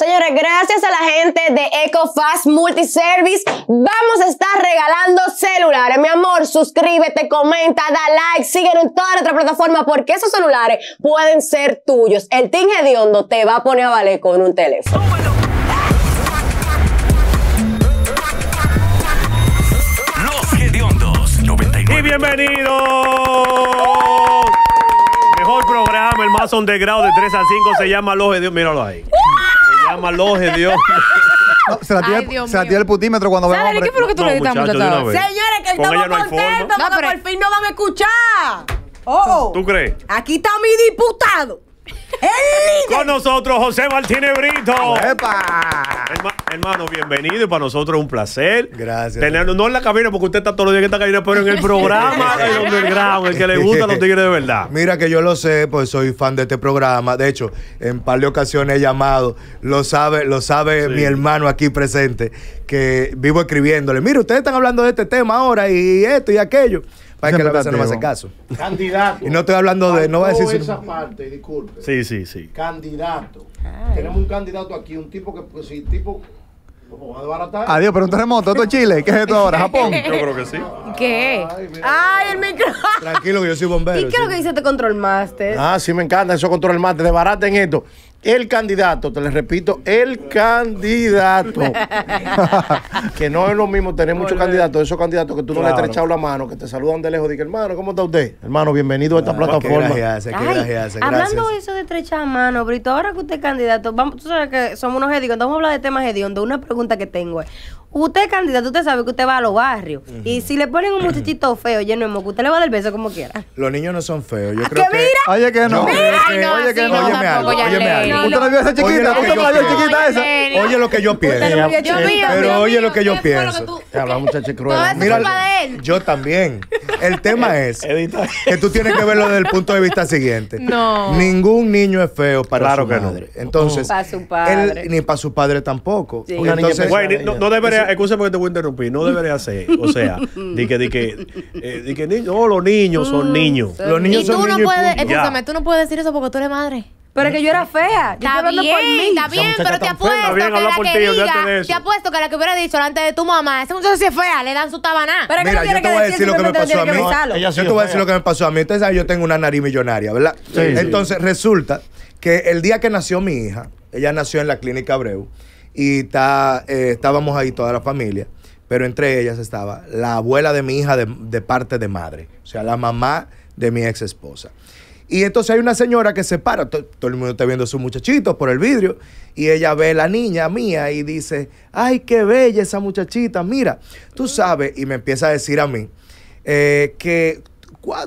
Señores, gracias a la gente de EcoFast Multiservice, vamos a estar regalando celulares. Mi amor, suscríbete, comenta, da like, síguenos en toda nuestra plataforma porque esos celulares pueden ser tuyos. El Team Hediondo te va a poner a valer con un teléfono. Los Hediondos 99. Y bienvenidos. Mejor programa, el más grado de 3 a 5 se llama Los Hediondos. Míralo ahí llama la Dios se la tira el putímetro cuando vea ¿Sabes hombre. qué fue lo que tú le dijiste a Señores, que estamos no contentos cuando pero- por fin no van a escuchar. Oh, oh. ¿Tú crees? aquí está mi diputado. Con nosotros José Martínez Brito. hermano, bienvenido y para nosotros es un placer. Gracias. no en la cabina, porque usted está todos los días en esta cabina, pero en el programa de el que le gusta los tigres de verdad. Mira que yo lo sé, pues soy fan de este programa. De hecho, en par de ocasiones he llamado, lo sabe, lo sabe mi hermano aquí presente, que vivo escribiéndole. Mira, ustedes están hablando de este tema ahora y esto y aquello. Para que la hacer no me hace caso. Candidato. Y no estoy hablando de. No va a decir. esa parte, disculpe. Sí, sí, sí. Candidato. Tenemos un candidato aquí, un tipo que. Pues, sí, tipo. a Adiós, pero un terremoto, esto es Chile. ¿Qué es esto ahora? ¿Japón? Yo creo que sí. ¿Qué? Ay, el micro! Tranquilo, que yo soy bombero. ¿Y qué es lo que dice te este Control Master? Ah, sí, me encanta. Eso Control Master. Desbaraten esto el candidato, te les repito, el candidato. que no es lo mismo tener muchos candidatos, eh. esos candidatos que tú no le has estrechado la mano, que te saludan de lejos, que hermano, ¿cómo está usted? Hermano, bienvenido a esta plataforma. hablando de eso de estrechar mano, Brito, ahora que usted es candidato, vamos, tú sabes que somos unos hediondos, vamos a hablar de temas hediondos. Una pregunta que tengo es, Usted es candidato, usted sabe que usted va a los barrios. Y si le ponen un muchachito feo lleno de moco, usted le va a dar beso como quiera. Los niños no son feos. Yo creo que, Oye, que no. que... no oye, que no. Oye no esa chiquita. no esa. Oye lo que yo pienso. Pero oye lo que yo pienso. Habla muchacha cruel. Mira, yo también. El tema es que tú tienes que verlo desde el punto de vista siguiente. No. Ningún niño es feo para su madre. Entonces, para su padre. ni para su padre tampoco. Sí. Entonces, no, no, debería, escúchame porque te voy a interrumpir, no debería ser. O sea, di que, di que, eh, que no, los niños son mm, niños. Los niños y tú No puedes, escúchame, tú no puedes decir eso porque tú eres madre. Pero es que yo era fea. está bien, está bien, pero te apuesto, bien, que la que diga, te apuesto que la que hubiera dicho antes de tu mamá, esa muchacha es fea, le dan su tabaná. Pero Mira, yo te voy a decir lo que me pasó a mí. Yo te voy a decir lo que me pasó a mí. Ustedes saben, yo tengo una nariz millonaria, ¿verdad? Entonces resulta que el día que nació mi hija, ella nació en la clínica Abreu y eh, estábamos ahí toda la familia, pero entre ellas estaba la abuela de mi hija de, de parte de madre, o sea, la mamá de mi ex esposa. Y entonces hay una señora que se para, todo, el mundo está viendo a sus muchachitos por el vidrio, y ella ve a la niña mía y dice, ay, qué bella esa muchachita, mira, tú sabes, y me empieza a decir a mí, eh, que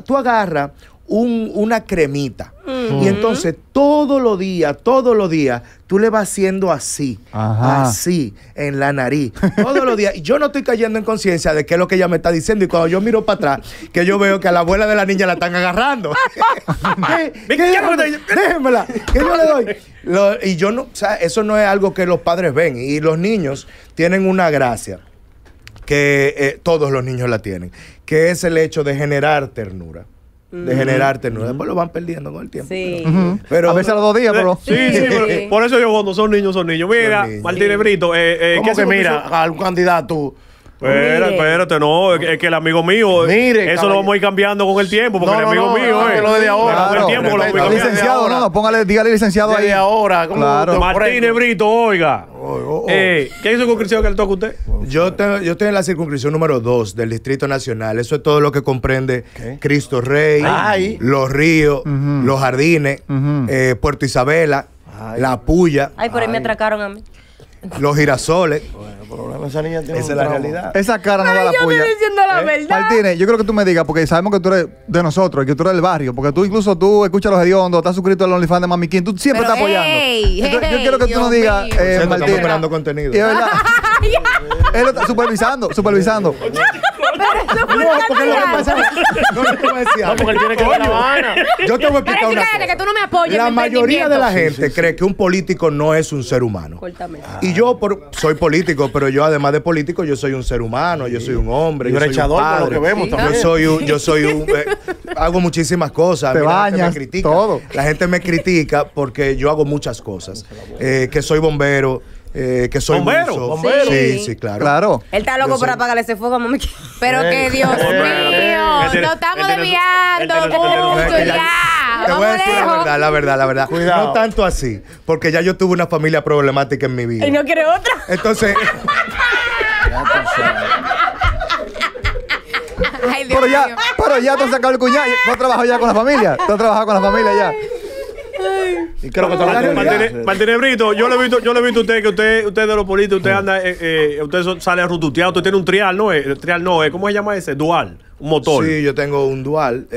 tú agarras un, una cremita. Mm. Y entonces todos los días, todos los días, tú le vas haciendo así, así, en la nariz. Todos los días. Y yo no estoy cayendo en conciencia de qué es lo que ella me está diciendo. Y cuando yo miro para atrás, que yo veo que a la abuela de la niña la están agarrando. ¿Qué, que yo le doy. y yo no, o sea, eso no es algo que los padres ven. Y los niños tienen una gracia que eh, todos los niños la tienen, que es el hecho de generar ternura de generarte ternura. Después pues lo van perdiendo con el tiempo. Sí. Pero, a veces a los dos días, pero. Sí, sí, por eso yo cuando son niños, son niños. Mira, Martínez Brito, eh, eh, ¿qué que mira un candidato? Espérate, espérate, no, es que el amigo mío, eh, Mire, eso lo vamos a ir cambiando con el tiempo, porque el amigo mío es. lo de ahora. tiempo, lo licenciado, no, póngale, dígale licenciado ahí. ahora, claro. Martínez Brito, oiga. Oh, oh. Eh, ¿Qué circunscripción que le toca a usted? Yo, estoy en la circunscripción número 2 del Distrito Nacional. Eso es todo lo que comprende Cristo Rey, Los Ríos, Los Jardines, eh, Puerto Isabela, La Puya. Ay, por ahí me atracaron a mí. Los Girasoles. Esa niña tiene Esa es la realidad. Esa cara no Ay, la yo estoy diciendo la eh, verdad. Martínez, yo creo que tú me digas, porque sabemos que tú eres de nosotros, que tú eres del barrio, porque tú incluso tú escuchas los hediondos, estás suscrito al OnlyFans de Mami King, tú siempre estás apoyando. yo quiero que tú nos digas, eh, Martínez. estamos contenido. Y es verdad. Él está supervisando, supervisando no, te tiene que la que no me apoyes. La mayoría de la gente cree que un político no es un ser humano. Ah. Y yo por, soy político, pero yo además de político, yo soy un ser humano, yo soy un hombre, yo soy un padre. Lo que vemos también. Yo soy un, yo soy un, eh, hago muchísimas cosas. Te Mira, la me critica. todo. La gente me critica porque yo hago muchas cosas. Eh, que soy bombero, eh, que soy bombero, Sí, sí, claro. claro. Él está loco por apagar ese fuego, mami. Pero que Dios mío, nos estamos desviando mucho ya. Te voy a decir la verdad, la verdad, la verdad. No tanto así, porque ya yo tuve una familia problemática en mi vida. Y no quiere otra. Entonces. pero ya, pero ya te has sacado el cuñado. No has trabajado ya con la familia. No has con la familia ya. Y creo que yo le he visto, yo he visto a usted que usted, usted de los políticos, usted anda, eh, eh usted sale rututeado, usted tiene un trial, ¿no? El eh, trial no, eh, ¿cómo se llama ese? Dual, un motor. Sí, yo tengo un dual,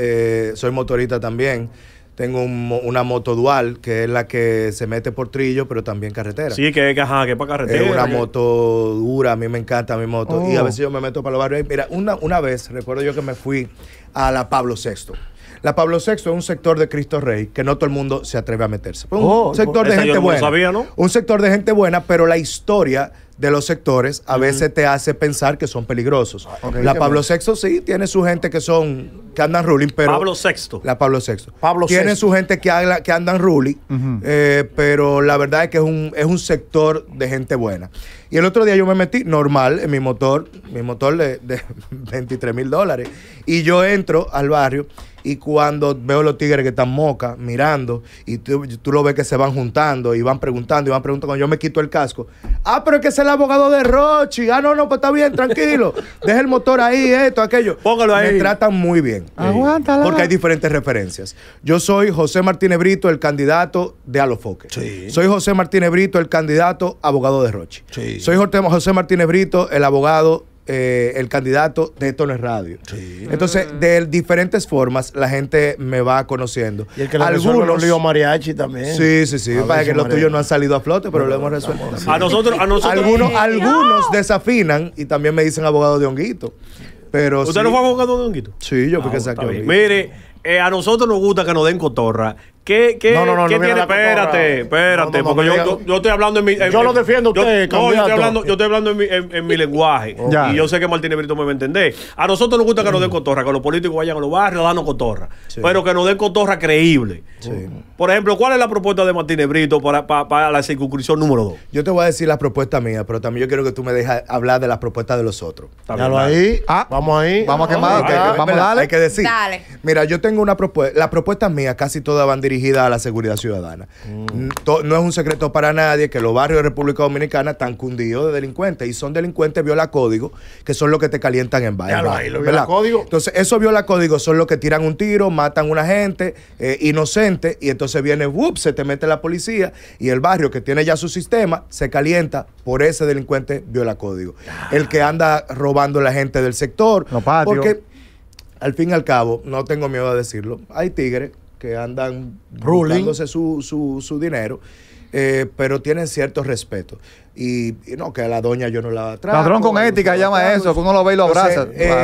soy motorista también. Tengo una moto dual, que es la que se mete por trillo, pero también carretera. Sí, que es que para carretera. Es una moto dura, a mí me encanta mi moto. Y a oh. veces yo me meto para los barrios. Mira, una, una vez recuerdo yo que me fui a la Pablo VI. La Pablo VI es un sector de Cristo Rey que no todo el mundo se atreve a meterse. un oh, sector de gente buena. ¿no? Un sector de gente buena, pero la historia de los sectores a veces te hace pensar que son peligrosos. Ah, la Pablo VI sí tiene su gente que son que andan ruling, pero Pablo VI. La Pablo VI. Pablo tiene su gente que, habla, que andan ruling, eh, pero la verdad es que es un, es un sector de gente buena. Y el otro día yo me metí normal en mi motor, mi motor de, 23 mil dólares, y yo entro al barrio y cuando veo los tigres que están moca mirando y tú, tú lo ves que se van juntando y van preguntando y van preguntando, cuando yo me quito el casco, ah, pero es que se abogado de Rochi. Ah, no, no, pues está bien, tranquilo. Deja el motor ahí, esto, aquello. Póngalo ahí. Me tratan muy bien. Aguántala. Porque hay diferentes referencias. Yo soy José Martínez Brito, el candidato de Alofoque. Sí. Soy José Martínez Brito, el candidato abogado de Rochi. Sí. Soy José Martínez Brito, el abogado eh, el candidato de Tono radio. Entonces, mm. de diferentes formas, la gente me va conociendo. Y el que Algunos los líos mariachi también. Sí, sí, sí. Para que los tuyos no han salido a flote, pero, lo hemos resuelto. A nosotros, a nosotros. Algunos, algunos desafinan y también me dicen abogado de honguito. Pero ¿Usted no fue abogado de honguito? Sí, yo fui ah, que saqué. Mire, eh, a nosotros nos gusta que nos den cotorra ¿Qué, qué, no, no, Espérate, espérate, porque yo, estoy hablando en mi. yo lo defiendo yo, yo estoy hablando, en mi, lenguaje. Y yo sé que Martínez Brito me va a entender. A nosotros nos gusta que nos den cotorra, que los políticos vayan a los barrios dando cotorra. Pero que nos den cotorra creíble. Por ejemplo, ¿cuál es la propuesta de Martínez Brito para, para, la circunscripción número 2? Yo te voy a decir la propuesta mía pero también yo quiero que tú me dejes hablar de las propuestas de los otros. ahí. Ah. vamos ahí. Vamos a quemar. vamos Hay que decir. Dale. Mira, yo tengo una propuesta. Las propuestas mías casi todas van dirigidas a la seguridad ciudadana. Mm. No, es un secreto para nadie que los barrios de República Dominicana están cundidos de delincuentes y son delincuentes viola código, que son los que te calientan en baile. código. Entonces, esos viola código son los que tiran un tiro, matan a una gente eh, inocente y entonces viene, se te mete la policía y el barrio que tiene ya su sistema se calienta por ese delincuente viola código. El que anda robando a la gente del sector. No, porque al fin y al cabo, no tengo miedo a decirlo, hay tigres que andan robándose su, su, su, dinero, eh, pero tienen cierto respeto. Y, no, que a la doña yo no la traigo. Ladrón con ética llama eso, que uno lo ve y lo abraza. esos eh,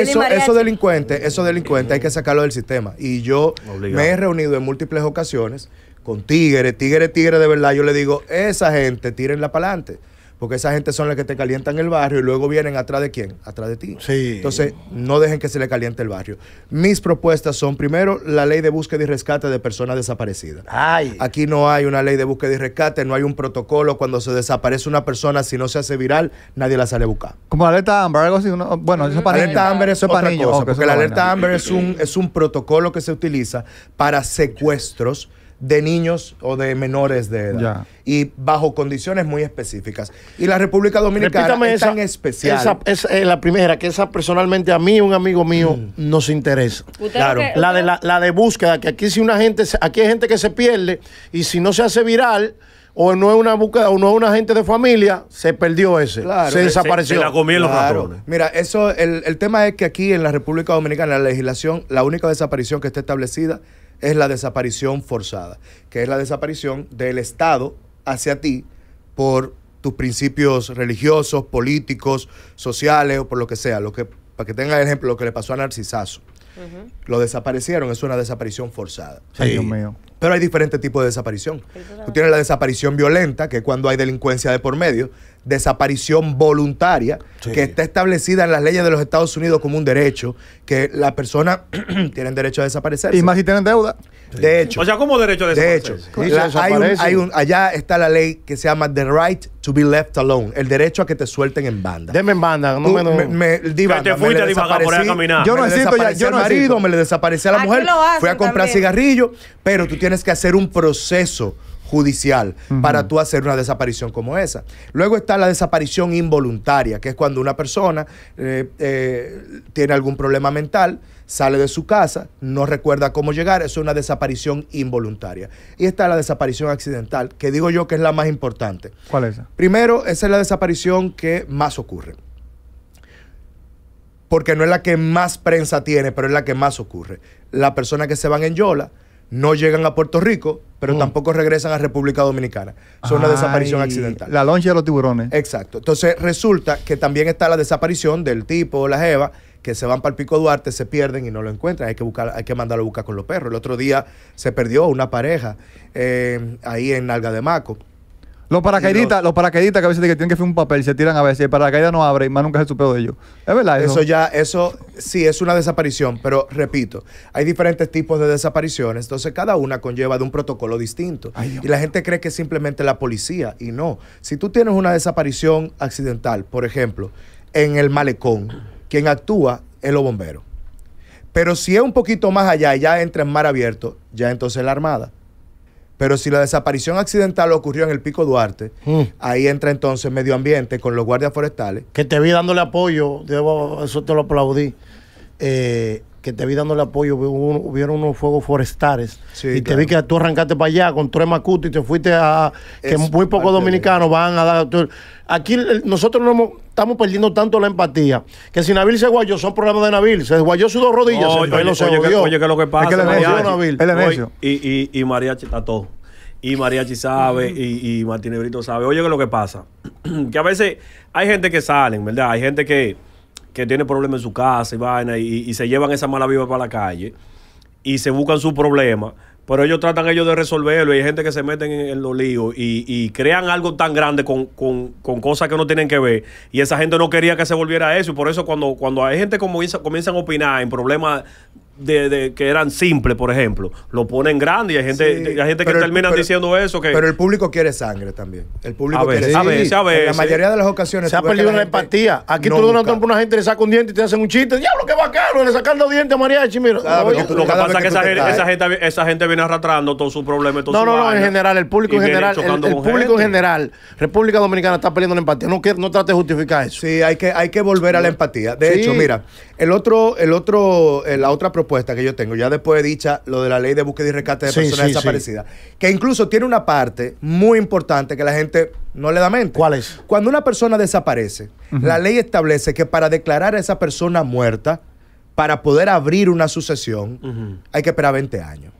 delincuentes eso, delincuente, eso delincuente hay que sacarlo del sistema. Y yo me he reunido en múltiples ocasiones con tigres, tigres, tigres de verdad. Yo le digo, esa gente, tírenla para adelante porque esa gente son las que te calientan el barrio y luego vienen atrás de quién, atrás de ti. Sí. Entonces, no dejen que se le caliente el barrio. Mis propuestas son, primero, la ley de búsqueda y rescate de personas desaparecidas. Ay. Aquí no hay una ley de búsqueda y rescate, no hay un protocolo. Cuando se desaparece una persona, si no se hace viral, nadie la sale a buscar. Como la alerta Amber, algo así. bueno, eso es para Amber es pues, la alerta Amber es un, es un protocolo que se utiliza para secuestros de niños o de menores de edad. Y bajo condiciones muy específicas. Y la República Dominicana es tan especial. Esa, es eh, la primera, que esa personalmente a mí, un amigo mío, mm. nos interesa. Claro. la, de, la, de búsqueda, que aquí si una gente, aquí hay gente que se pierde y si no se hace viral o no es una búsqueda o no es una gente de familia, se perdió ese. se desapareció. Mira, eso, el, el tema es que aquí en la República Dominicana, la legislación, la única desaparición que está establecida es la desaparición forzada, que es la desaparición del Estado hacia ti por tus principios religiosos, políticos, sociales o por lo que sea. Lo que, para que tenga el ejemplo, lo que le pasó a Narcisazo. Lo desaparecieron, es una desaparición forzada. Pero hay diferentes tipos de desaparición. Tú tienes la desaparición violenta, que es cuando hay delincuencia de por medio desaparición voluntaria, que está establecida en las leyes de los Estados Unidos como un derecho, que la persona tienen derecho a desaparecer. Y más si tienen deuda. De hecho. O sea, como derecho a desaparecer. De hecho, hay allá está la ley que se llama The Right to be Left Alone, el derecho a que te suelten en banda. Deme en banda, no me, por a caminar. Yo no necesito ya, yo no marido, me le desapareció a la mujer, fui a comprar cigarrillo pero tú tienes que hacer un proceso judicial para tú hacer una desaparición como esa. Luego está la desaparición involuntaria, que es cuando una persona eh, eh, tiene algún problema mental, sale de su casa, no recuerda cómo llegar, es una desaparición involuntaria. Y está la desaparición accidental, que digo yo que es la más importante. ¿Cuál es? Primero, esa es la desaparición que más ocurre porque no es la que más prensa tiene, pero es la que más ocurre. Las personas que se van en Yola no llegan a Puerto Rico, pero mm. tampoco regresan a República Dominicana. Son una desaparición accidental. La loncha de los tiburones. Exacto. Entonces resulta que también está la desaparición del tipo la jeva que se van para el Pico Duarte, se pierden y no lo encuentran. Hay que, buscar, hay que mandarlo a buscar con los perros. El otro día se perdió una pareja eh, ahí en Alga de Maco. Los paracaidistas, los... que a veces que tienen que firmar un papel, se tiran a veces, el paracaídas no abre y más nunca se supo de ellos. Es verdad eso. ya, eso sí, es una desaparición, pero repito, hay diferentes tipos de desapariciones, entonces cada una conlleva de un protocolo distinto. y la gente cree que es simplemente la policía, y no. Si tú tienes una desaparición accidental, por ejemplo, en el malecón, quien actúa es los bomberos. Pero si es un poquito más allá y ya entra en mar abierto, ya entonces la Armada. Pero si la desaparición accidental ocurrió en el Pico Duarte, mm. ahí entra entonces medio ambiente con los guardias forestales. Que te vi dándole apoyo, eso te lo aplaudí. Eh, que te vi dándole apoyo, hubo, unos fuegos forestales. y te vi que tú arrancaste para allá con tres macutos y te fuiste a. que muy pocos dominicanos van a dar. Aquí nosotros no hemos estamos perdiendo tanto la empatía que si Nabil se guayó, son problemas de Nabil. Se guayó sus dos rodillas. Oye, oye, oye, que, oye, lo que pasa es que le Nabil. El y, y, y Mariachi está todo. Y Mariachi sabe, y, y Martínez Brito sabe. Oye, que lo que pasa, que a veces hay gente que salen, ¿verdad? Hay gente que, tiene problemas en su casa y vaina, y, se llevan esa mala viva para la calle, y se buscan su problema pero ellos tratan ellos de resolverlo y hay gente que se meten en, los líos y, crean algo tan grande con, cosas que no tienen que ver. Y esa gente no quería que se volviera eso. Y por eso cuando, cuando hay gente como comienzan a opinar en problemas de, de, que eran simples, por ejemplo, lo ponen grande y hay gente, gente que termina diciendo eso. Que... Pero el público quiere sangre también. El público quiere sí, a la mayoría de las ocasiones. Se ha perdido la, empatía. Aquí tú no a una gente, le saca un diente y te hacen un chiste. Diablo, qué bacano, le sacan dos dientes a María de Claro, lo que pasa es que, esa, gente, viene arrastrando todos sus problemas. no, no, no, en general, el público en general. El, público en general, República Dominicana está perdiendo la empatía. No, no trate de justificar eso. Sí, hay que, hay que volver a la empatía. De hecho, mira, el otro, el otro, eh, la otra propuesta que yo tengo, ya después de dicha lo de la ley de búsqueda y rescate de personas desaparecidas, que incluso tiene una parte muy importante que la gente no le da mente. ¿Cuál es? Cuando una persona desaparece, la ley establece que para declarar a esa persona muerta, para poder abrir una sucesión, hay que esperar 20 años.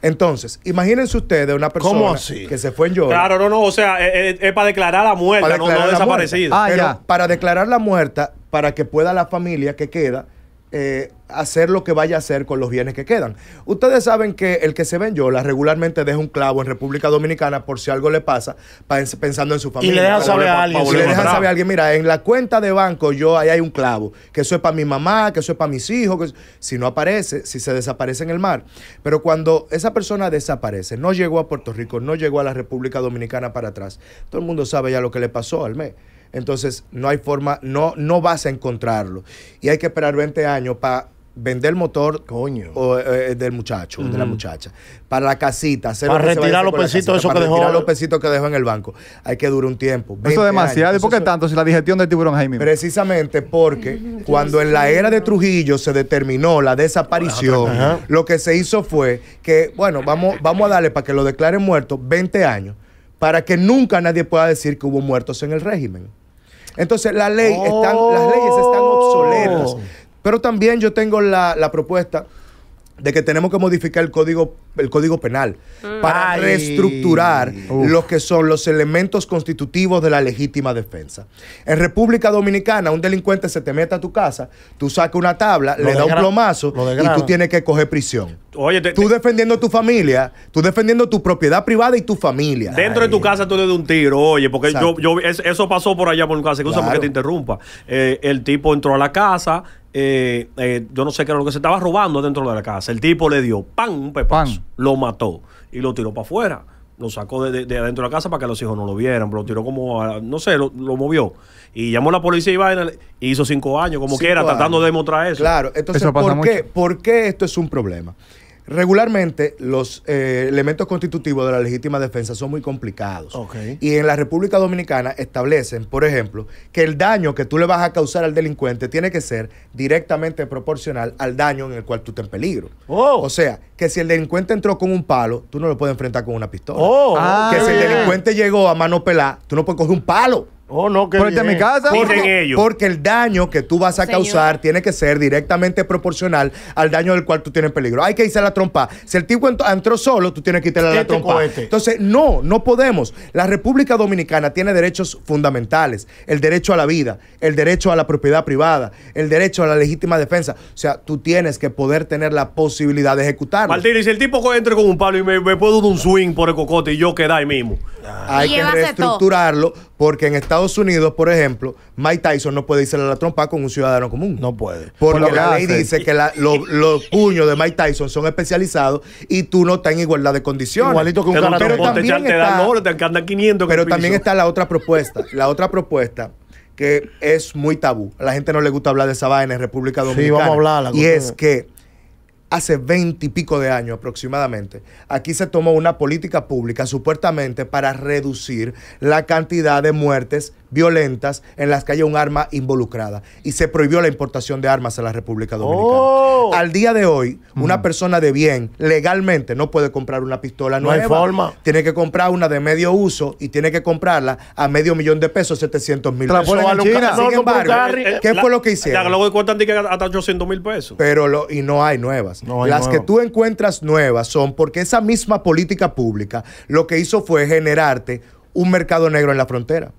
Entonces, imagínense ustedes una persona que se fue en lluvia Claro, no, no, o sea, eh, eh, es, para declarar la muerte, no, desaparecida. Ah, Pero para declarar la muerta, para que pueda la familia que queda eh, hacer lo que vaya a hacer con los bienes que quedan. Ustedes saben que el que se ven Yola regularmente deja un clavo en República Dominicana por si algo le pasa, pensando en su familia. Y le dejan saber a alguien. le saber alguien, mira, en la cuenta de banco yo ahí hay un clavo, que eso es para mi mamá, que eso es para mis hijos, que... si no aparece, si se desaparece en el mar. Pero cuando esa persona desaparece, no llegó a Puerto Rico, no llegó a la República Dominicana para atrás, todo el mundo sabe ya lo que le pasó al mes entonces no hay forma, no, no vas a encontrarlo. Y hay que esperar 20 años para vender el motor eh, eh, del muchacho, de la muchacha, para la casita, hacer para retirar los pesitos para retirar los pesitos que dejó en el banco. Hay que durar un tiempo. Eso es demasiado. ¿Y por qué tanto? Si la digestión del tiburón Jaime. Precisamente porque cuando en la era de Trujillo se determinó la desaparición, lo que se hizo fue que, bueno, vamos, vamos a darle para que lo declaren muerto 20 años, para que nunca nadie pueda decir que hubo muertos en el régimen. Entonces la ley están, las leyes están oh. obsoletas. Pero también yo tengo la, la propuesta de que tenemos que modificar el código el Código Penal mm. para reestructurar lo que son los elementos constitutivos de la legítima defensa. En República Dominicana, un delincuente se te mete a tu casa, tú sacas una tabla, le da un plomazo y tú tienes que coger prisión. tú defendiendo tu familia, tú defendiendo tu propiedad privada y tu familia. Dentro de tu casa tú le das un tiro, oye, porque yo, yo eso pasó por allá por un caso excusa para que te interrumpa. Eh, el tipo entró a la casa, eh, eh, yo no sé qué era lo que se estaba robando dentro de la casa. El tipo le dio pan, un lo mató y lo tiró para afuera. Lo sacó de, adentro de la casa para que los hijos no lo vieran, lo tiró como, no sé, lo, movió. Y llamó a la policía y vaina, hizo cinco años, como quiera, tratando de demostrar eso. Claro, entonces, ¿por, qué, ¿por qué esto es un problema? Regularmente los eh, elementos constitutivos de la legítima defensa son muy complicados. Y en la República Dominicana establecen, por ejemplo, que el daño que tú le vas a causar al delincuente tiene que ser directamente proporcional al daño en el cual tú estás en peligro. Oh. O sea, que si el delincuente entró con un palo, tú no lo puedes enfrentar con una pistola. Oh. que si el ah. delincuente llegó a mano pelada, tú no puedes coger un palo. Oh, no, que en mi casa. Porque, el daño que tú vas a causar tiene que ser directamente proporcional al daño del cual tú tienes peligro. Hay que irse la trompa. Si el tipo entró solo, tú tienes que quitarle la este trompa. Entonces, no, no podemos. La República Dominicana tiene derechos fundamentales: el derecho a la vida, el derecho a la propiedad privada, el derecho a la legítima defensa. O sea, tú tienes que poder tener la posibilidad de ejecutarlo. Martín, si el tipo entra con un palo y me, puedo dar un swing por el cocote y yo quedar ahí mismo. Hay que reestructurarlo porque en Estados Estados Unidos, por ejemplo, Mike Tyson no puede irse a la trompa con un ciudadano común. No puede. Porque la ley dice que los puños de Mike Tyson son especializados y tú no estás en igualdad de condiciones. Igualito que un pero, pero también está, Pero también está la otra propuesta. la otra propuesta que es muy tabú. A la gente no le gusta hablar de esa vaina en República Dominicana. Sí, vamos a hablar. Y es que hace pico de años aproximadamente, aquí se tomó una política pública supuestamente para reducir la cantidad de muertes violentas en las que haya un arma involucrada. Y se prohibió la importación de armas a la República Dominicana. Oh. Al día de hoy, una mm. persona de bien legalmente no puede comprar una pistola nueva. No hay forma. Tiene que comprar una de medio uso y tiene que comprarla a medio millón de pesos, 700 mil pesos. China. Sin embargo, ¿qué fue lo que hicieron? luego cuentan hasta 800 mil pesos. Pero y no hay nuevas. las que tú encuentras nuevas son porque esa misma política pública lo que hizo fue generarte un mercado negro en la frontera.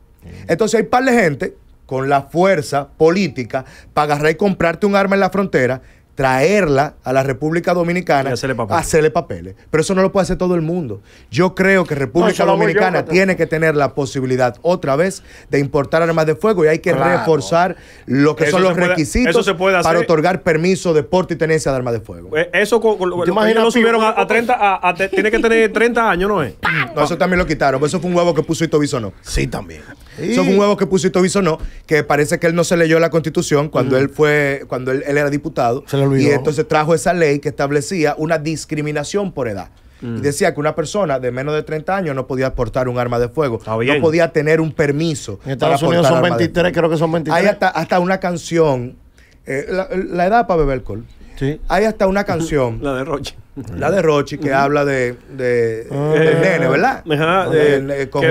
Entonces hay par de gente con la fuerza política para agarrar y comprarte un arma en la frontera traerla a la República Dominicana, hacerle, papeles. Pero eso no lo puede hacer todo el mundo. Yo creo que República Dominicana tiene que tener la posibilidad otra vez de importar armas de fuego y hay que reforzar lo que son los requisitos para otorgar permiso de porte y tenencia de armas de fuego. Eh, eso imagina, lo subieron a, 30, tiene que tener 30 años, ¿no es? Mm. No, eso también lo quitaron. Eso fue un huevo que puso Ito no. Sí, también. Eso fue un huevo que puso Ito no, que parece que él no se leyó la constitución cuando mm. él fue, cuando él, era diputado. Se y entonces trajo esa ley que establecía una discriminación por edad. Mm. decía que una persona de menos de 30 años no podía portar un arma de fuego. No podía tener un permiso. En Estados Unidos son 23, creo que son 23. Hay hasta, una canción. Eh, la, edad para beber alcohol. Sí. Hay hasta una canción. la de Rochi. La de Rochi que habla de, de ah. nene, ¿verdad? que el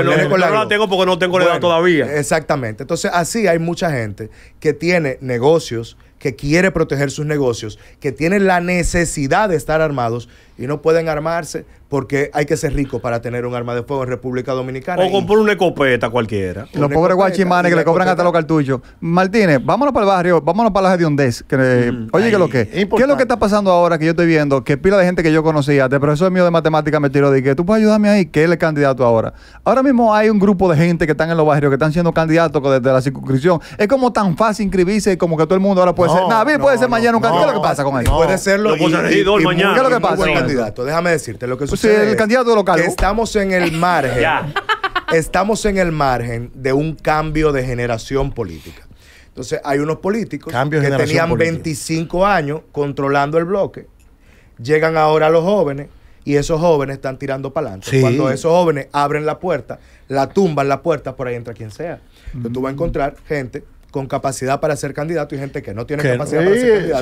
no, no la, tengo porque no tengo la edad todavía. Exactamente. Entonces, así hay mucha gente que tiene negocios que quiere proteger sus negocios, que tienen la necesidad de estar armados y no pueden armarse porque hay que ser rico para tener un arma de fuego en República Dominicana. O comprar una escopeta cualquiera. Los pobres guachimanes que le cobran hasta los cartuchos. Martínez, vámonos para el barrio, vámonos para la de Que, eh, mm. oye, que lo que? ¿Qué es lo que está pasando ahora que yo estoy viendo? Que pila de gente que yo conocía, de profesor mío de matemáticas me tiro de que tú puedes ayudarme ahí, que él es candidato ahora. Ahora mismo hay un grupo de gente que están en los barrios, que están siendo candidatos desde la circunscripción. Es como tan fácil inscribirse como que todo el mundo ahora puede puede puede ser mañana un candidato. ¿Qué es lo que pasa con él? Puede serlo. mañana. ¿Qué es lo que pasa? candidato. Déjame decirte lo que pues sucede. el candidato local. estamos en el margen. Estamos en el margen de un cambio de generación política. Entonces, hay unos políticos que tenían 25 años controlando el bloque. Llegan ahora los jóvenes y esos jóvenes están tirando para adelante. Cuando esos jóvenes abren la puerta, la tumban la puerta, por ahí entra quien sea. Entonces, tú vas a encontrar gente con capacidad para ser candidato y gente que no tiene capacidad para ser candidato.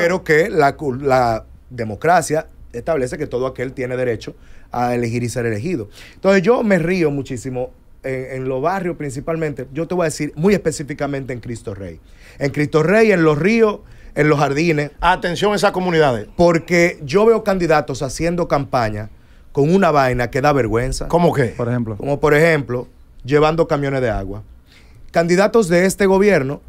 Pero que la, democracia establece que todo aquel tiene derecho a elegir y ser elegido. Entonces yo me río muchísimo en, en, los barrios principalmente. Yo te voy a decir muy específicamente en Cristo Rey. En Cristo Rey, en los ríos, en los jardines. Atención a esas comunidades. Porque yo veo candidatos haciendo campaña con una vaina que da vergüenza. ¿Cómo qué? Por ejemplo. Como por ejemplo, llevando camiones de agua candidatos de este gobierno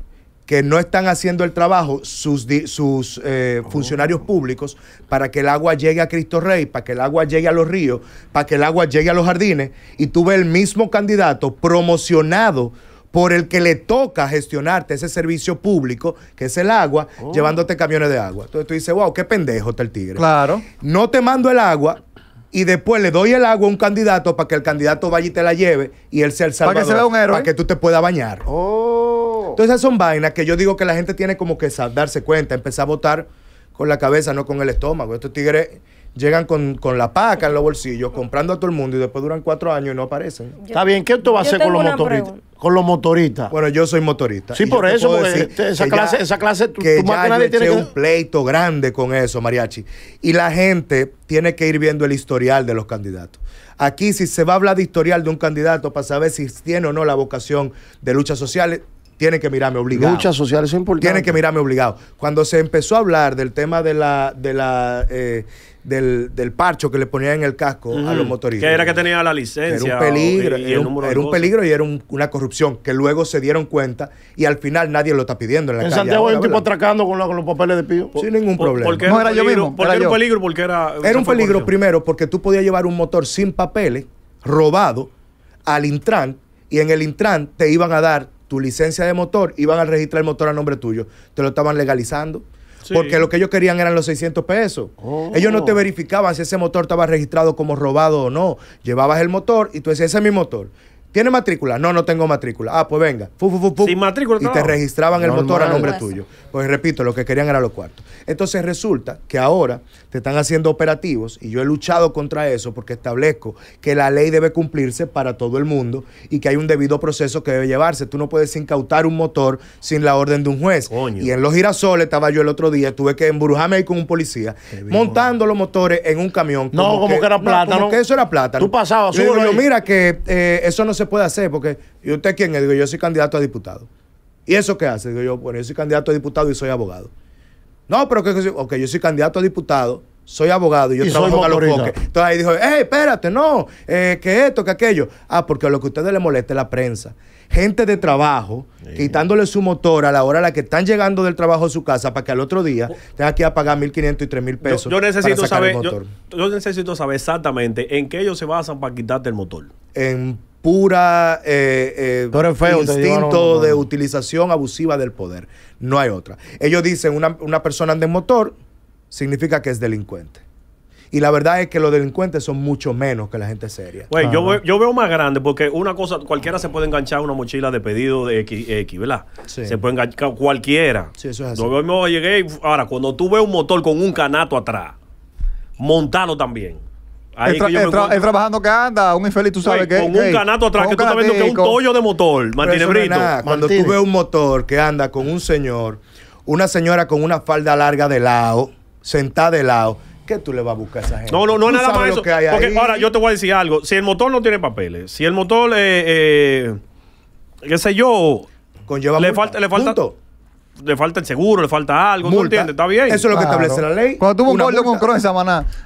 que no están haciendo el trabajo sus, sus eh, oh. funcionarios públicos para que el agua llegue a Cristo Rey, para que el agua llegue a los ríos, para que el agua llegue a los jardines, y tuve el mismo candidato promocionado por el que le toca gestionarte ese servicio público, que es el agua, oh. llevándote camiones de agua. Entonces tú dices, wow, qué pendejo está el tigre. Claro. No te mando el agua, y después le doy el agua a un candidato para que el candidato vaya y te la lleve y él sea el salvador. Para que se un héroe. Para que tú te puedas bañar. Oh. Entonces esas son vainas que yo digo que la gente tiene como que darse cuenta, empezar a votar con la cabeza, no con el estómago. Estos tigres llegan con, la paca en los bolsillos, comprando a todo el mundo y después duran cuatro años y no aparecen. Está bien, ¿qué esto va a hacer con los motoristas? Con los motoristas. Bueno, yo soy motorista. Sí, por eso, porque esa, clase, esa clase, tú, que más que nadie tiene que... un pleito grande con eso, mariachi. Y la gente tiene que ir viendo el historial de los candidatos. Aquí, si se va a hablar de historial de un candidato para saber si tiene o no la vocación de luchas sociales, tiene que mirarme obligado. Luchas sociales es importante. Tiene que mirarme obligado. Cuando se empezó a hablar del tema de la, de la eh, del, parcho que le ponían en el casco a los motoristas. Que era que tenía la licencia. Era un peligro, y, era, un, una corrupción que luego se dieron cuenta y al final nadie lo está pidiendo en la Santiago hay un tipo atracando con, los papeles de pío. Sin ningún problema. no, era, yo mismo, era, un peligro, porque era. Era un peligro, primero, porque tú podías llevar un motor sin papeles, robado, al Intran, y en el Intran te iban a dar tu licencia de motor, iban a registrar el motor a nombre tuyo. Te lo estaban legalizando. Porque lo que ellos querían eran los 600 pesos. Oh. Ellos no te verificaban si ese motor estaba registrado como robado o no. Llevabas el motor y tú decías, ese es mi motor. ¿Tiene matrícula? No, no tengo matrícula. Ah, pues venga. Sin matrícula. Y te registraban el motor a nombre tuyo. Pues repito, lo que querían era los cuartos. Entonces resulta que ahora te están haciendo operativos y yo he luchado contra eso porque establezco que la ley debe cumplirse para todo el mundo y que hay un debido proceso que debe llevarse. Tú no puedes incautar un motor sin la orden de un juez. Y en los girasoles estaba yo el otro día, tuve que embrujarme ahí con un policía montando los motores en un camión. Como no, como que, era plata. No, que eso era plata. Tú pasabas, yo, mira que eh, eso no se puede hacer porque, ¿y usted quién es? Digo, yo soy candidato a diputado. ¿Y eso qué hace? Digo yo, bueno, yo soy candidato a diputado y soy abogado. No, pero que, ok, yo soy candidato a diputado, soy abogado y yo trabajo con los Entonces ahí dijo, hey, eh, espérate, no, eh, que esto, que aquello. Ah, porque lo que a ustedes les molesta la prensa. Gente de trabajo, quitándole su motor a la hora a la que están llegando del trabajo a su casa para que al otro día oh. tenga que ir a pagar 1.500 y mil pesos. Yo, necesito saber, yo necesito saber exactamente en qué ellos se basan para quitarte el motor. En pura eh, eh, instinto de utilización abusiva del poder. No hay otra. Ellos dicen una, una persona de motor significa que es delincuente. Y la verdad es que los delincuentes son mucho menos que la gente seria. bueno yo, yo, veo más grande porque una cosa, cualquiera se puede enganchar una mochila de pedido de X, ¿verdad? Se puede enganchar cualquiera. Sí, eso es llegué, ahora, cuando tú ves un motor con un canato atrás, montalo también. Ahí es, trabajando que anda, un infeliz, tú sabes qué Con un canato atrás, que tú estás que es un tollo de motor, Martínez Brito. Cuando tú ves un motor que anda con un señor, una señora con una falda larga de lado, sentada de lado, ¿qué tú le vas a buscar a esa gente? No, no, no es nada más eso. Porque ahora yo te voy a decir algo. Si el motor no tiene papeles, si el motor, eh, eh, qué sé yo, Conlleva le falta. Le falta le falta el seguro, le falta algo, no entiendes? Está bien. Eso es lo que establece la ley. Cuando tuvo un golpe con multa. esa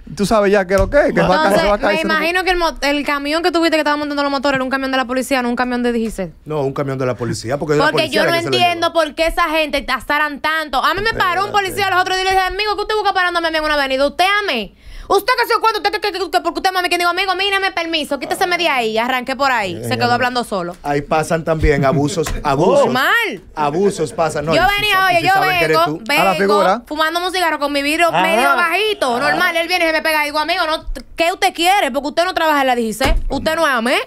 en tú sabes ya que lo que es, que va a caer, me imagino que el, el camión que tuviste que estaba montando los motores era un camión de la policía, no un camión de Digicel. No, un camión de la policía. Porque, Porque yo no entiendo por qué esa gente tasaran tanto. A mí me paró un policía los otros días y le dije, amigo, ¿qué usted busca parándome a en una avenida? Usted a mí. Usted que se acuerda, usted que, porque usted mami que digo, amigo, mírame permiso, Quítese media ahí, arranqué por ahí, se eh, quedó eh, hablando solo. Ahí pasan también abusos, abusos. Normal. Abusos pasan, Yo venía, oye, yo vengo, vengo fumando un cigarro con mi vidrio ah. medio bajito, ah. normal, él viene y se me pega, digo, amigo, no ¿Qué usted quiere? Porque usted no trabaja en la 16. Usted no es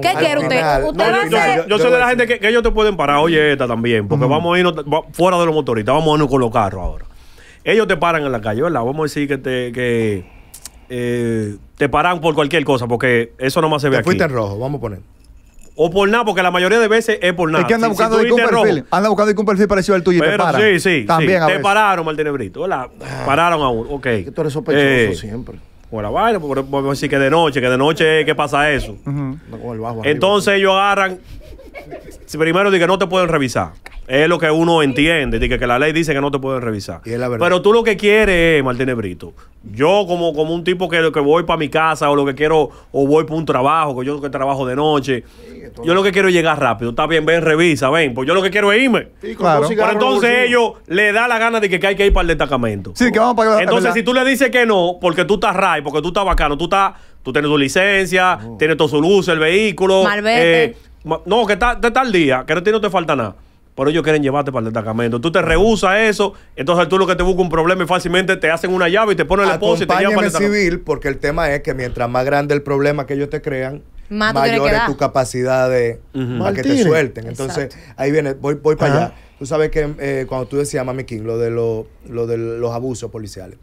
¿Qué quiere usted? usted no, yo, soy de la gente que, ellos te pueden parar. Oye, esta también. Porque vamos a irnos fuera de los motoristas. Vamos a irnos con los carros ahora. Ellos te paran en la calle, ¿verdad? Vamos a decir que te. Que eh, te paran por cualquier cosa, porque eso no más se ve te aquí. Fuiste en rojo, vamos a poner. O por nada, porque la mayoría de veces es por nada. Es que andan buscando si, perfil. anda buscando un perfil parecido al tuyo pero, y te paran. Sí, sí. También sí. te pararon, Martín hola. Pararon a uno. Ok. tú eres sospechoso eh, siempre. Bueno, vale, por, podemos decir que de noche, que de noche, ¿qué pasa eso? Entonces ellos agarran, primero de que no te pueden revisar. Es lo que uno entiende, que, la ley dice que no te pueden revisar. Y Pero tú lo que quieres es, Martínez Brito, yo como, como un tipo que, que voy para mi casa o lo que quiero, o voy para un trabajo, que yo que trabajo de noche, yo lo que quiero es llegar rápido. Está bien, ven, revisa, ven. Pues yo lo que quiero es irme. Pero entonces ellos le da la gana de que, hay que ir para el destacamento. Sí, que vamos para Entonces, si tú le dices que no, porque tú estás ray, porque tú estás bacano, tú estás... Tú tienes tu licencia, oh. tienes todo su luz, el vehículo. Malvete. Eh, no, que está, de el día, que a ti no te falta nada. Pero ellos quieren llevarte para el destacamento. Tú te rehusas eso, entonces tú lo que te busca un problema y fácilmente te hacen una llave y te ponen la esposa y te llevan para el civil, porque el tema es que mientras más grande el problema que ellos te crean, más mayor es tu capacidad de para que te suelten. Entonces, ahí viene, voy, voy para allá. Tú sabes que eh, cuando tú decías, Mami King, lo de, lo, lo de los abusos policiales.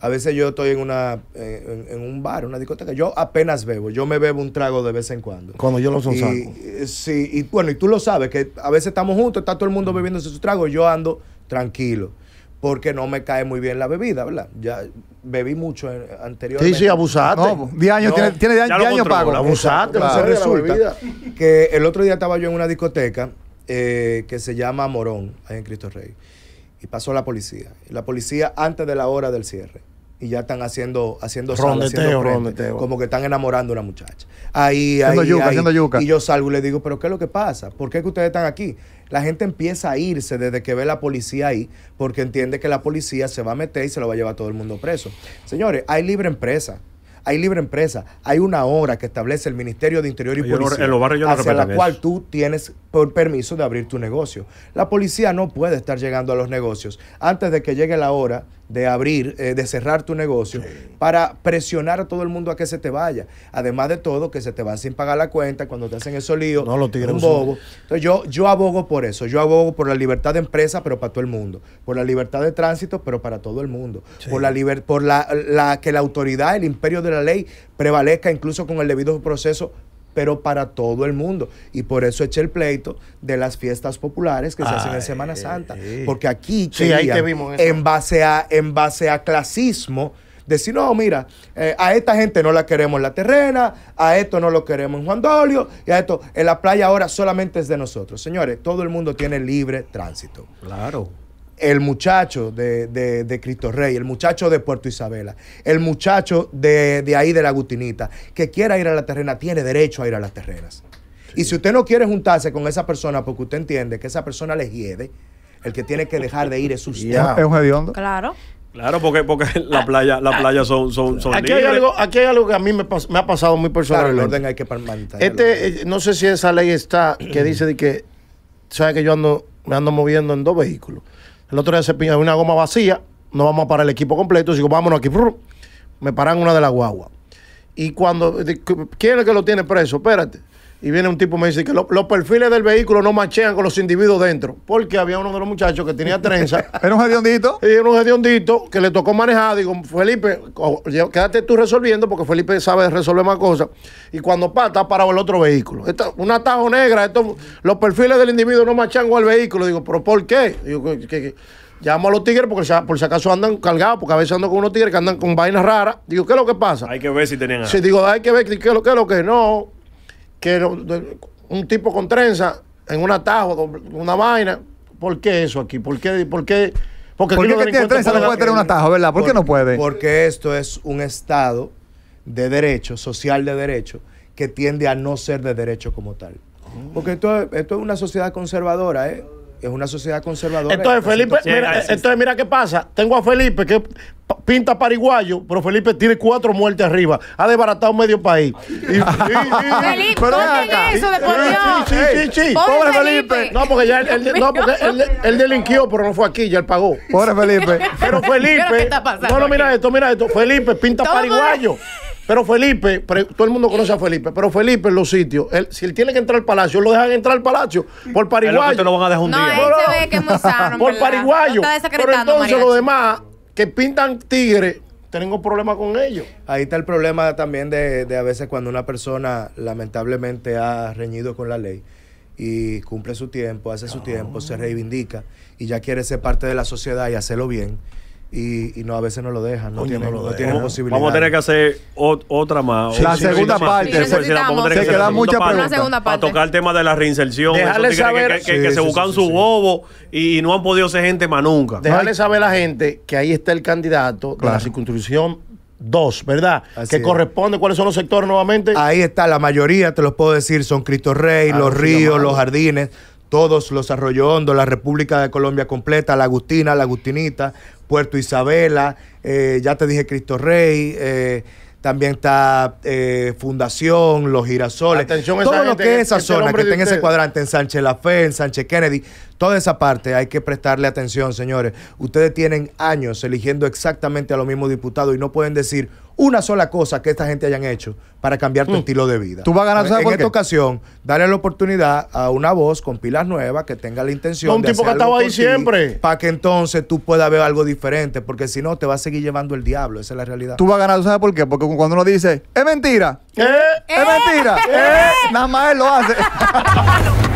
A veces yo estoy en, una, eh, en, en, un bar, una discoteca, yo apenas bebo, yo me bebo un trago de vez en cuando. Cuando yo lo son eh, Sí, y bueno, y tú lo sabes, que a veces estamos juntos, está todo el mundo bebiéndose su trago, y yo ando tranquilo porque no me cae muy bien la bebida, ¿verdad? Ya bebí mucho anteriormente. Sí, sí, abusaste. No, 10 años, tiene, 10 pago. Abusaste, se resulta que el otro día estaba yo en una discoteca eh, que se llama Morón, ahí en Cristo Rey, y pasó la policía. La policía antes de la hora del cierre y ya están haciendo haciendo, como que están enamorando a una muchacha. Ahí, y yo salgo y le digo, "¿Pero qué es lo que pasa? ¿Por qué ustedes están aquí?" La gente empieza a irse desde que ve la policía ahí porque entiende que la policía se va a meter y se lo va a llevar todo el mundo preso. Señores, hay libre empresa hay libre empresa, hay una hora que establece el Ministerio de Interior y yo Policía, los barrios hacia la cual tú tienes permiso de abrir tu negocio. La policía no puede estar llegando a los negocios antes de que llegue la hora de abrir, eh, de cerrar tu negocio, para presionar a todo el mundo a que se te vaya. Además de todo, que se te va sin pagar la cuenta cuando te hacen eso lío, No, lo Un bobo. Entonces yo, yo abogo por eso. Yo abogo por la libertad de empresa, pero para todo el mundo. Por la libertad de tránsito, pero para todo el mundo. Por, la, por la que la autoridad, el imperio de la ley, prevalezca incluso con el debido proceso pero para todo el mundo. Y por eso eché el pleito de las fiestas populares que se hacen en Semana Santa. Porque aquí, en, base a, en base a clasismo, decir, no, mira, eh, a esta gente no la queremos en la terrena, a esto no lo queremos en Juan Dolio, y a esto en la playa ahora solamente es de nosotros. Señores, todo el mundo tiene libre tránsito. Claro el muchacho de, de, Cristo Rey, el muchacho de Puerto Isabela, el muchacho de, ahí de la Gutinita, que quiera ir a la terrena, tiene derecho a ir a las terrenas. Y si usted no quiere juntarse con esa persona porque usted entiende que esa persona le hiede, el que tiene que dejar de ir es usted. ¿Es un Claro. Claro, porque, porque la playa, la ah. playa son, son, aquí, hay algo, que a mí me, ha pasado muy personalmente. el orden hay que este, eh, no sé si esa ley está que dice de que, sabes que yo ando, me ando moviendo en dos vehículos? El otro día se una goma vacía, no vamos a parar el equipo completo. Digo, vámonos aquí. Me paran una de las guagua. Y cuando, ¿quién es el que lo tiene preso? Espérate y viene un tipo me dice que los perfiles del vehículo no machean con los individuos dentro. Porque había uno de los muchachos que tenía trenza. ¿Era un hediondito? Y era un hediondito que le tocó manejar. Digo, Felipe, quédate tú resolviendo porque Felipe sabe resolver más cosas. Y cuando pasa, está parado el otro vehículo. Esta, un atajo negra. Esto, los perfiles del individuo no machean con el vehículo. Digo, ¿pero por qué? Digo, que, Llamo a los tigres porque por si acaso andan cargados, porque a veces ando con unos tigres que andan con vainas raras. Digo, ¿qué es lo que pasa? Hay que ver si tenían algo. Sí, digo, hay que ver qué es lo que es lo que no que un tipo con trenza en un atajo, una vaina. ¿Por qué eso aquí? ¿Por qué? ¿Por qué? Porque tiene trenza no puede tener un atajo, verdad? ¿Por, qué no puede? Porque esto es un Estado de derecho, social de derecho, que tiende a no ser de derecho como tal. Porque esto, esto es una sociedad conservadora, ¿eh? es una sociedad conservadora. Entonces, Felipe, mira, eh, entonces, mira qué pasa. Tengo a Felipe que pinta pariguayo, pero Felipe tiene cuatro muertes arriba. Ha desbaratado medio país. Y, Felipe, pero eso de por Dios. Sí, sí, sí. Pobre, Felipe. No, porque ya él, él, delinquió, pero no fue aquí, ya él pagó. Pobre Felipe. Pero Felipe. no, no, mira esto, mira esto. Felipe pinta pariguayo. Pero Felipe, todo el mundo conoce a Felipe, pero Felipe en los sitios, si él tiene que entrar al palacio, lo dejan entrar al palacio por pariguayo. Lo van a dejar un por pariguayo. pero entonces los demás que pintan tigre, tengo problema con ellos. Ahí está el problema también de, de a veces cuando una persona lamentablemente ha reñido con la ley y cumple su tiempo, hace su tiempo, se reivindica y ya quiere ser parte de la sociedad y hacerlo bien y, no a veces no lo dejan, no tienen, posibilidad. Vamos a tener que hacer otra más. la, segunda parte, Se queda mucha Para tocar el tema de la reinserción. saber. Que, se buscan su bobo y, no han podido ser gente más nunca. Dejarle saber a la gente que ahí está el candidato de la circunscripción 2, ¿verdad? que corresponde, ¿cuáles son los sectores nuevamente? Ahí está, la mayoría, te los puedo decir, son Cristo Rey, Los Ríos, Los Jardines, todos los Arroyo Hondo, la República de Colombia completa, la Agustina, la Agustinita, Puerto Isabela, eh, ya te dije Cristo Rey, eh, también está eh, Fundación, Los Girasoles, todo lo que es esa este zona, que está en ese cuadrante, en Sánchez La Fe, en Sánchez Kennedy, toda esa parte hay que prestarle atención, señores. Ustedes tienen años eligiendo exactamente a los mismos diputados y no pueden decir una sola cosa que esta gente hayan hecho para cambiar tu mm. estilo de vida. Tú vas a ganar, ¿sabes En, por esta ocasión, darle la oportunidad a una voz con pilas nuevas que tenga la intención un de tipo hacer que estaba ahí siempre. Para que entonces tú puedas ver algo diferente, porque si no, te va a seguir llevando el diablo. Esa es la realidad. Tú vas a ganar, ¿sabes por qué? Porque cuando uno dice, es mentira, ¿Eh? es mentira, nada más él lo hace.